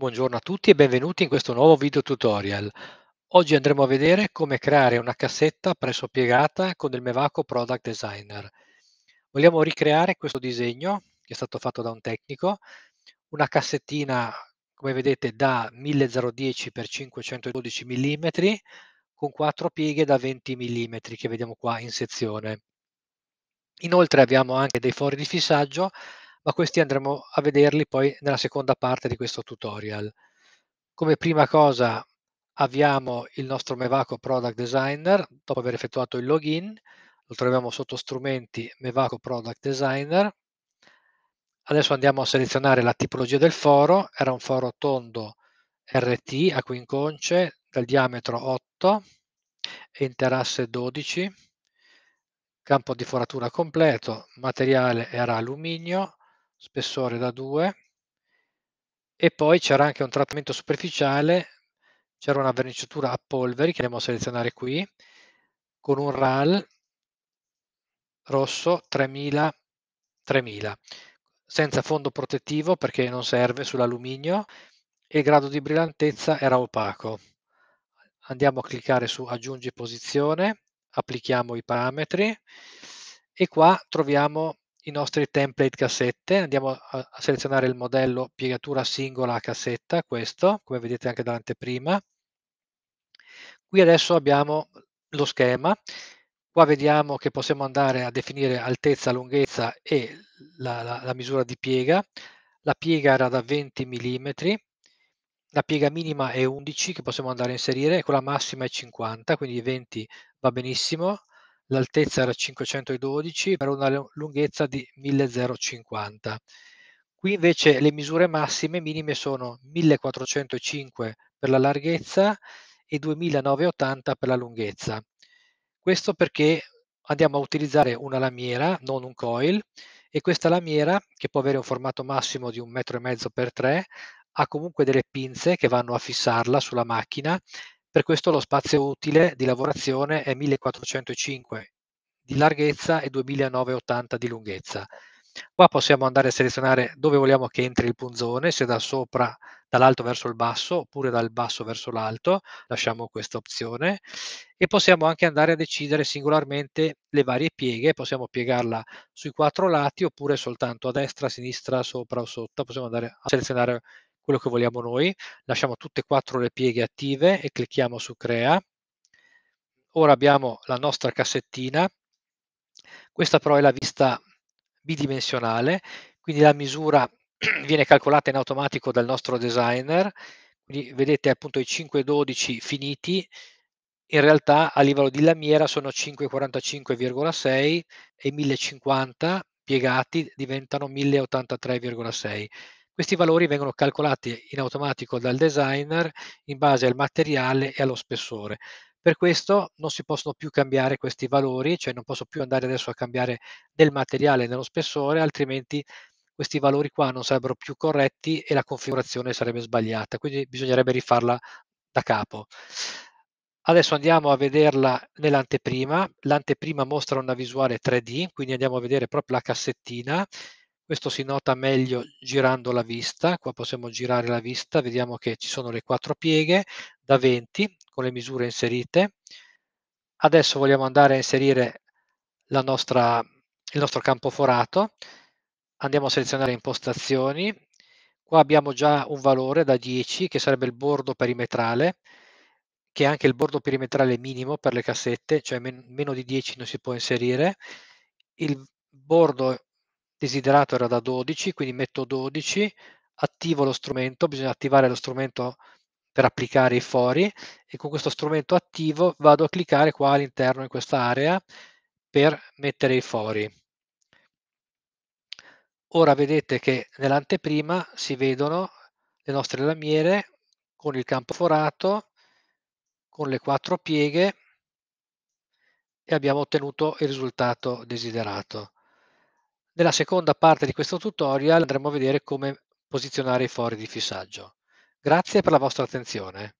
Buongiorno a tutti e benvenuti in questo nuovo video tutorial. Oggi andremo a vedere come creare una cassetta presso piegata con il Mevaco Product Designer. Vogliamo ricreare questo disegno che è stato fatto da un tecnico, una cassettina come vedete da 1010 x 512 mm con quattro pieghe da 20 mm che vediamo qua in sezione. Inoltre abbiamo anche dei fori di fissaggio ma questi andremo a vederli poi nella seconda parte di questo tutorial. Come prima cosa avviamo il nostro Mevaco Product Designer dopo aver effettuato il login, lo troviamo sotto strumenti Mevaco Product Designer. Adesso andiamo a selezionare la tipologia del foro, era un foro tondo RT a quinconce dal diametro 8 e interasse 12, campo di foratura completo, materiale era alluminio, spessore da 2 e poi c'era anche un trattamento superficiale, c'era una verniciatura a polveri che andiamo a selezionare qui, con un RAL rosso 3000, 3000 senza fondo protettivo perché non serve sull'alluminio e il grado di brillantezza era opaco. Andiamo a cliccare su aggiungi posizione, applichiamo i parametri e qua troviamo i nostri template cassette, andiamo a, selezionare il modello piegatura singola a cassetta, questo, come vedete anche dall'anteprima. Qui adesso abbiamo lo schema, qua vediamo che possiamo andare a definire altezza, lunghezza e la, la, la misura di piega, la piega era da 20 mm, la piega minima è 11 che possiamo andare a inserire, con la massima è 50, quindi 20 va benissimo, l'altezza era 512 per una lunghezza di 1050. Qui invece le misure massime e minime sono 1405 per la larghezza e 2980 per la lunghezza. Questo perché andiamo a utilizzare una lamiera, non un coil, e questa lamiera, che può avere un formato massimo di un metro e mezzo per tre, ha comunque delle pinze che vanno a fissarla sulla macchina per questo lo spazio utile di lavorazione è 1405 di larghezza e 2980 di lunghezza. Qua possiamo andare a selezionare dove vogliamo che entri il punzone, se da sopra, dall'alto verso il basso, oppure dal basso verso l'alto, lasciamo questa opzione, e possiamo anche andare a decidere singolarmente le varie pieghe, possiamo piegarla sui quattro lati, oppure soltanto a destra, a sinistra, sopra o sotto, possiamo andare a selezionare quello che vogliamo noi, lasciamo tutte e quattro le pieghe attive e clicchiamo su crea. Ora abbiamo la nostra cassettina, questa però è la vista bidimensionale, quindi la misura viene calcolata in automatico dal nostro designer, quindi vedete appunto i 5,12 finiti, in realtà a livello di lamiera sono 545,6 e 1050 piegati diventano 1083,6. Questi valori vengono calcolati in automatico dal designer in base al materiale e allo spessore. Per questo non si possono più cambiare questi valori, cioè non posso più andare adesso a cambiare del materiale e dello spessore, altrimenti questi valori qua non sarebbero più corretti e la configurazione sarebbe sbagliata, quindi bisognerebbe rifarla da capo. Adesso andiamo a vederla nell'anteprima, l'anteprima mostra una visuale 3D, quindi andiamo a vedere proprio la cassettina questo si nota meglio girando la vista, qua possiamo girare la vista, vediamo che ci sono le quattro pieghe da 20 con le misure inserite. Adesso vogliamo andare a inserire nostra, il nostro campo forato, andiamo a selezionare impostazioni, qua abbiamo già un valore da 10 che sarebbe il bordo perimetrale, che è anche il bordo perimetrale minimo per le cassette, cioè men meno di 10 non si può inserire, il bordo desiderato era da 12, quindi metto 12, attivo lo strumento, bisogna attivare lo strumento per applicare i fori e con questo strumento attivo vado a cliccare qua all'interno in questa area per mettere i fori. Ora vedete che nell'anteprima si vedono le nostre lamiere con il campo forato, con le quattro pieghe e abbiamo ottenuto il risultato desiderato. Nella seconda parte di questo tutorial andremo a vedere come posizionare i fori di fissaggio. Grazie per la vostra attenzione.